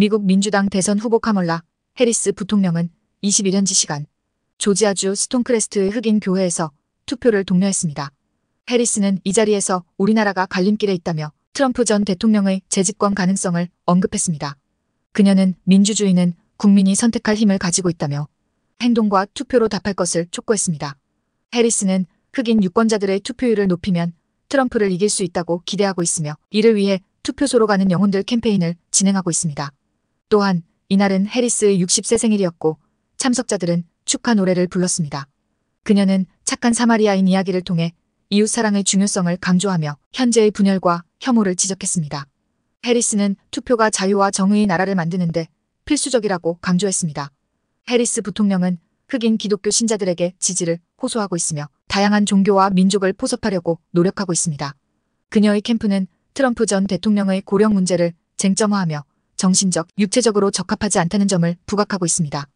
미국 민주당 대선 후보 카멀라 해리스 부통령은 2 1년지 시간 조지아주 스톤크레스트의 흑인 교회에서 투표를 독려했습니다. 해리스는 이 자리에서 우리나라가 갈림길에 있다며 트럼프 전 대통령의 재집권 가능성을 언급했습니다. 그녀는 민주주의는 국민이 선택할 힘을 가지고 있다며 행동과 투표로 답할 것을 촉구했습니다. 해리스는 흑인 유권자들의 투표율을 높이면 트럼프를 이길 수 있다고 기대하고 있으며 이를 위해 투표소로 가는 영혼들 캠페인을 진행하고 있습니다. 또한 이날은 해리스의 60세 생일이었고 참석자들은 축하 노래를 불렀습니다. 그녀는 착한 사마리아인 이야기를 통해 이웃사랑의 중요성을 강조하며 현재의 분열과 혐오를 지적했습니다. 해리스는 투표가 자유와 정의의 나라를 만드는데 필수적이라고 강조했습니다. 해리스 부통령은 흑인 기독교 신자들에게 지지를 호소하고 있으며 다양한 종교와 민족을 포섭하려고 노력하고 있습니다. 그녀의 캠프는 트럼프 전 대통령의 고령 문제를 쟁점화하며 정신적, 육체적으로 적합하지 않다는 점을 부각하고 있습니다.